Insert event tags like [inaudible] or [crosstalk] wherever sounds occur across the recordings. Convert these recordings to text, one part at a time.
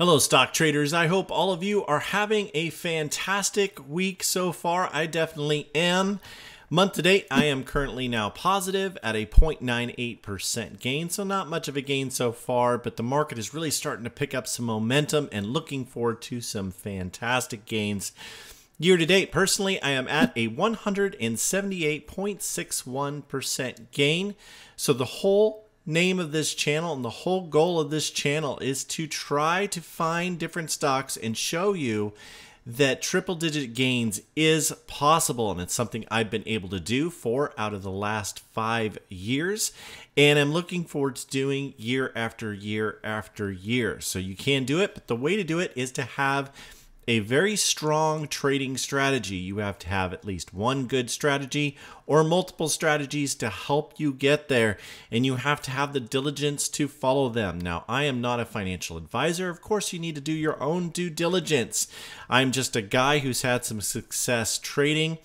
Hello, stock traders. I hope all of you are having a fantastic week so far. I definitely am. Month to date, I am currently now positive at a 0.98% gain, so not much of a gain so far, but the market is really starting to pick up some momentum and looking forward to some fantastic gains. Year to date, personally, I am at a 178.61% gain, so the whole name of this channel and the whole goal of this channel is to try to find different stocks and show you that triple digit gains is possible and it's something I've been able to do for out of the last 5 years and I'm looking forward to doing year after year after year. So you can do it, but the way to do it is to have a very strong trading strategy. You have to have at least one good strategy or multiple strategies to help you get there, and you have to have the diligence to follow them. Now, I am not a financial advisor. Of course, you need to do your own due diligence. I'm just a guy who's had some success trading.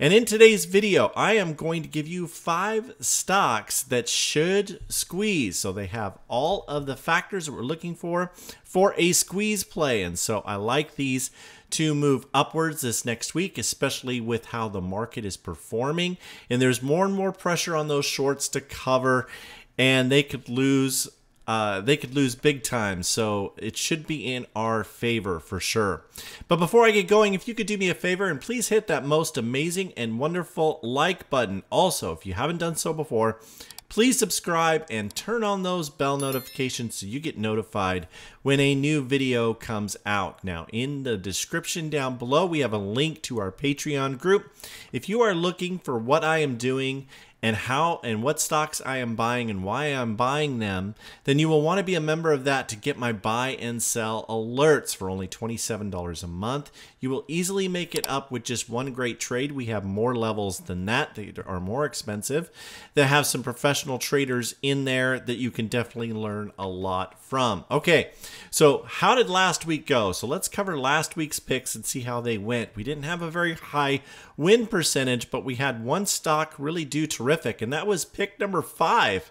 And in today's video, I am going to give you five stocks that should squeeze. So they have all of the factors that we're looking for for a squeeze play. And so I like these to move upwards this next week, especially with how the market is performing. And there's more and more pressure on those shorts to cover, and they could lose. Uh, they could lose big time, so it should be in our favor for sure. But before I get going, if you could do me a favor and please hit that most amazing and wonderful like button. Also, if you haven't done so before, Please subscribe and turn on those bell notifications so you get notified when a new video comes out. Now, in the description down below, we have a link to our Patreon group. If you are looking for what I am doing and how and what stocks I am buying and why I'm buying them, then you will want to be a member of that to get my buy and sell alerts for only $27 a month. You will easily make it up with just one great trade. We have more levels than that that are more expensive that have some professional traders in there that you can definitely learn a lot from. Okay, so how did last week go? So let's cover last week's picks and see how they went. We didn't have a very high win percentage, but we had one stock really do terrific terrific. And that was pick number five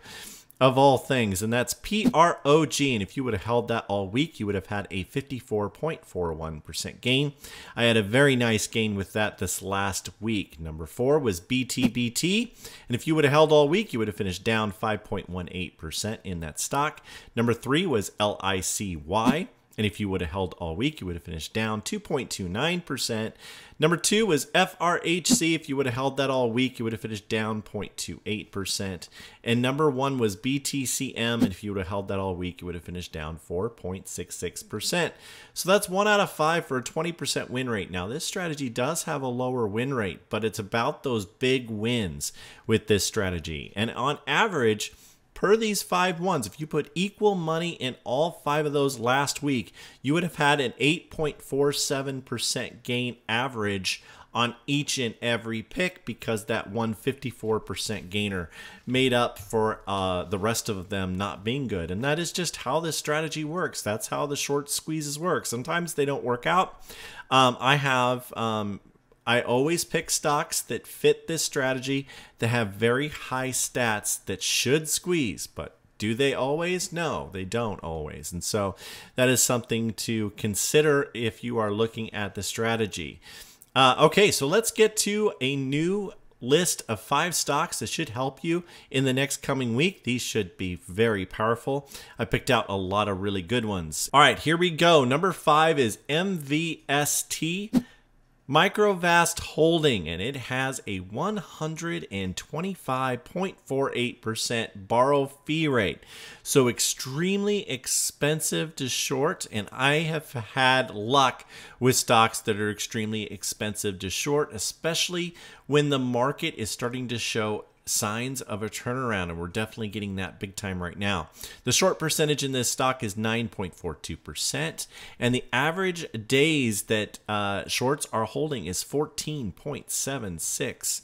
of all things, and that's P R O G. And if you would have held that all week, you would have had a 54.41% gain. I had a very nice gain with that this last week. Number four was BTBT. And if you would have held all week, you would have finished down 5.18% in that stock. Number three was LICY. And if you would have held all week, you would have finished down 2.29%. Number two was FRHC. If you would have held that all week, you would have finished down 0.28%. And number one was BTCM. And if you would have held that all week, you would have finished down 4.66%. So that's one out of five for a 20% win rate. Now, this strategy does have a lower win rate, but it's about those big wins with this strategy. And on average, per these five ones, if you put equal money in all five of those last week, you would have had an 8.47% gain average on each and every pick because that 154% gainer made up for uh, the rest of them not being good. And that is just how this strategy works. That's how the short squeezes work. Sometimes they don't work out. Um, I have um, I always pick stocks that fit this strategy that have very high stats that should squeeze, but do they always? No, they don't always. And so that is something to consider if you are looking at the strategy. Uh, okay, so let's get to a new list of five stocks that should help you in the next coming week. These should be very powerful. I picked out a lot of really good ones. All right, here we go. Number five is MVST. Microvast Holding, and it has a 125.48% borrow fee rate. So extremely expensive to short, and I have had luck with stocks that are extremely expensive to short, especially when the market is starting to show signs of a turnaround, and we're definitely getting that big time right now. The short percentage in this stock is 9.42%, and the average days that uh, shorts are holding is 14.76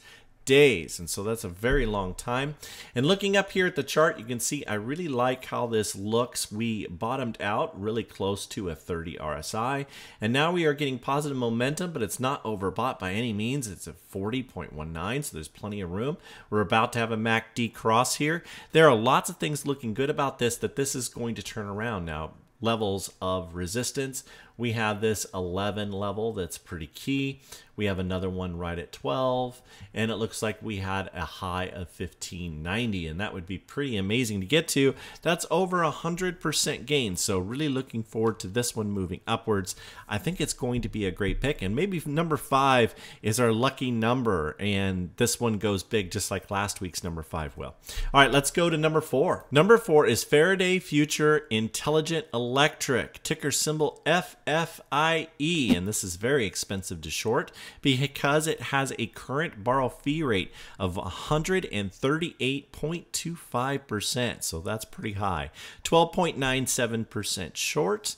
days. And so that's a very long time. And looking up here at the chart, you can see I really like how this looks. We bottomed out really close to a 30 RSI. And now we are getting positive momentum, but it's not overbought by any means. It's at 40.19, so there's plenty of room. We're about to have a MACD cross here. There are lots of things looking good about this, that this is going to turn around now levels of resistance we have this 11 level that's pretty key. We have another one right at 12, and it looks like we had a high of 1590, and that would be pretty amazing to get to. That's over 100% gain, so really looking forward to this one moving upwards. I think it's going to be a great pick, and maybe number five is our lucky number, and this one goes big just like last week's number five will. All right, let's go to number four. Number four is Faraday Future Intelligent Electric, ticker symbol F FIE, and this is very expensive to short because it has a current borrow fee rate of 138.25%. So that's pretty high. 12.97% short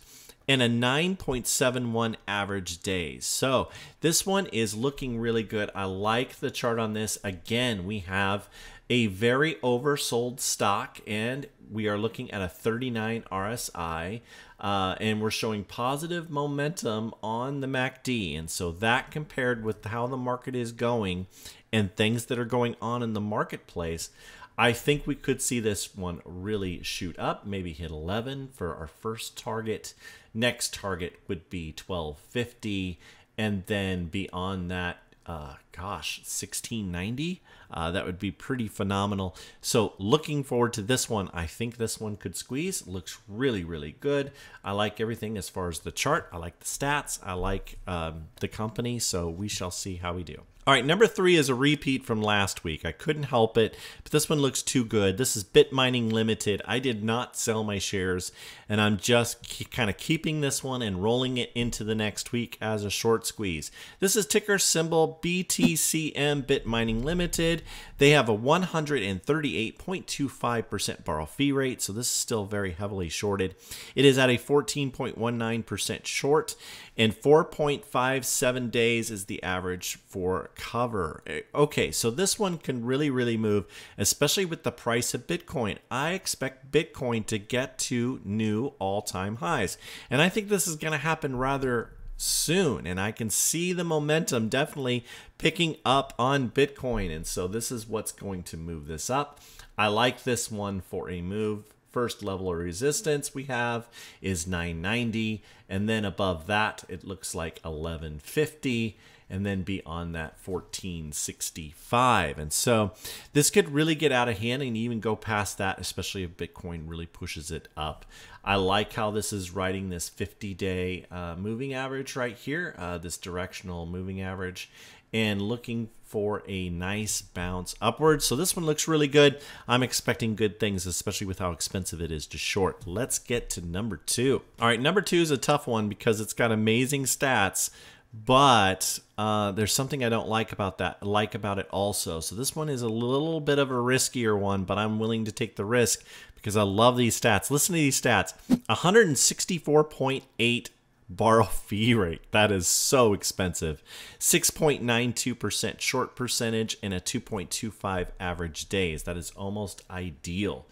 and a 9.71 average days. So this one is looking really good. I like the chart on this. Again, we have a very oversold stock and we are looking at a 39 RSI uh, and we're showing positive momentum on the MACD. And so that compared with how the market is going and things that are going on in the marketplace, I think we could see this one really shoot up, maybe hit 11 for our first target. Next target would be 1250, and then beyond that, uh, gosh, 1690. Uh, that would be pretty phenomenal. So looking forward to this one. I think this one could squeeze. Looks really, really good. I like everything as far as the chart. I like the stats. I like um, the company. So we shall see how we do. All right, number three is a repeat from last week. I couldn't help it, but this one looks too good. This is Bit Mining Limited. I did not sell my shares, and I'm just kind of keeping this one and rolling it into the next week as a short squeeze. This is ticker symbol BT BCM Bit Mining Limited. They have a 138.25% borrow fee rate, so this is still very heavily shorted. It is at a 14.19% short, and 4.57 days is the average for cover. Eh, okay, so this one can really, really move, especially with the price of Bitcoin. I expect Bitcoin to get to new all time highs, and I think this is going to happen rather soon. And I can see the momentum definitely picking up on Bitcoin. And so this is what's going to move this up. I like this one for a move. First level of resistance we have is 990. And then above that, it looks like 1150 and then beyond that 1465 and so this could really get out of hand and even go past that especially if bitcoin really pushes it up i like how this is writing this 50 day uh, moving average right here uh, this directional moving average and looking for a nice bounce upwards. So this one looks really good. I'm expecting good things, especially with how expensive it is to short. Let's get to number two. All right, number two is a tough one because it's got amazing stats, but uh, there's something I don't like about that like about it also. So this one is a little bit of a riskier one, but I'm willing to take the risk because I love these stats. Listen to these stats: 164.8 borrow [laughs] fee rate. That is so expensive. 6.92% short percentage and a 2.25 average days. That is almost ideal.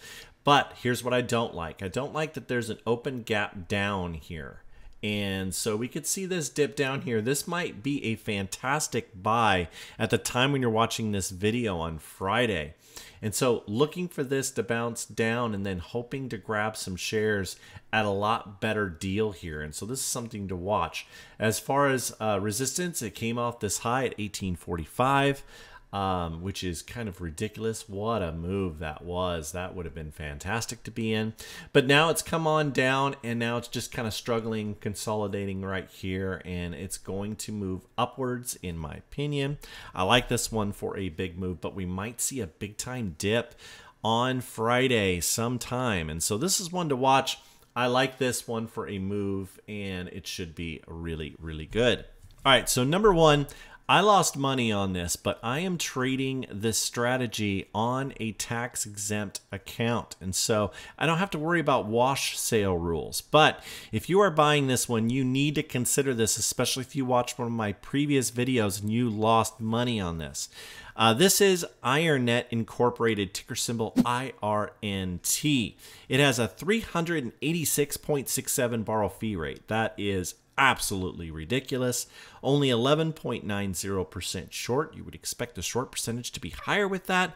But here's what I don't like. I don't like that there's an open gap down here. And so we could see this dip down here. This might be a fantastic buy at the time when you're watching this video on Friday. And so looking for this to bounce down and then hoping to grab some shares at a lot better deal here. And so this is something to watch. As far as uh, resistance, it came off this high at 1845 um, which is kind of ridiculous. What a move that was. That would have been fantastic to be in. But now it's come on down, and now it's just kind of struggling, consolidating right here, and it's going to move upwards, in my opinion. I like this one for a big move, but we might see a big time dip on Friday sometime. And so this is one to watch. I like this one for a move, and it should be really, really good. All right, so number one, I lost money on this, but I am trading this strategy on a tax exempt account. And so I don't have to worry about wash sale rules. But if you are buying this one, you need to consider this, especially if you watched one of my previous videos and you lost money on this. Uh, this is IronNet Incorporated, ticker symbol IRNT. It has a 386.67 borrow fee rate. That is absolutely ridiculous. Only 11.90% short. You would expect the short percentage to be higher with that.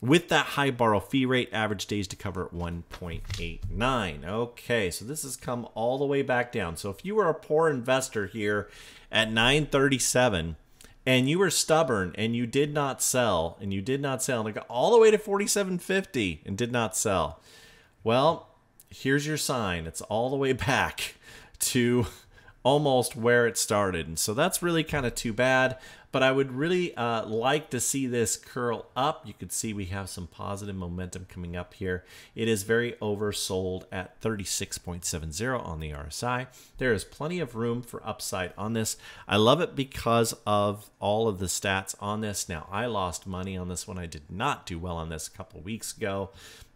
With that high borrow fee rate, average days to cover 1.89. Okay, so this has come all the way back down. So if you were a poor investor here at 937, and you were stubborn and you did not sell and you did not sell and it got all the way to 47.50 and did not sell well here's your sign it's all the way [laughs] back to almost where it started. And so that's really kind of too bad but I would really uh, like to see this curl up. You can see we have some positive momentum coming up here. It is very oversold at 36.70 on the RSI. There is plenty of room for upside on this. I love it because of all of the stats on this. Now, I lost money on this one. I did not do well on this a couple weeks ago.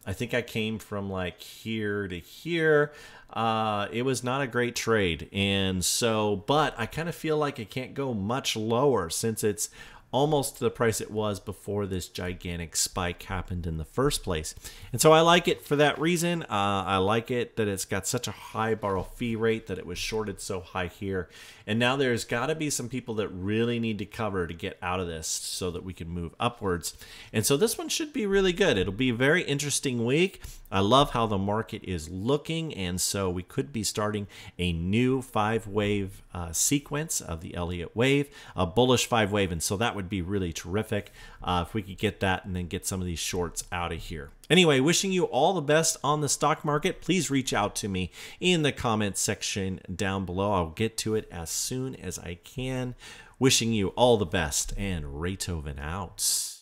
I think I came from like here to here. Uh, it was not a great trade. And so, but I kind of feel like it can't go much lower since since it's almost the price it was before this gigantic spike happened in the first place. And so I like it for that reason. Uh, I like it that it's got such a high borrow fee rate that it was shorted so high here. And now there's got to be some people that really need to cover to get out of this so that we can move upwards. And so this one should be really good. It'll be a very interesting week. I love how the market is looking, and so we could be starting a new five wave uh, sequence of the Elliott wave, a bullish five wave, and so that would be really terrific uh, if we could get that and then get some of these shorts out of here. Anyway, wishing you all the best on the stock market. Please reach out to me in the comment section down below. I'll get to it as soon as I can. Wishing you all the best and Beethoven out.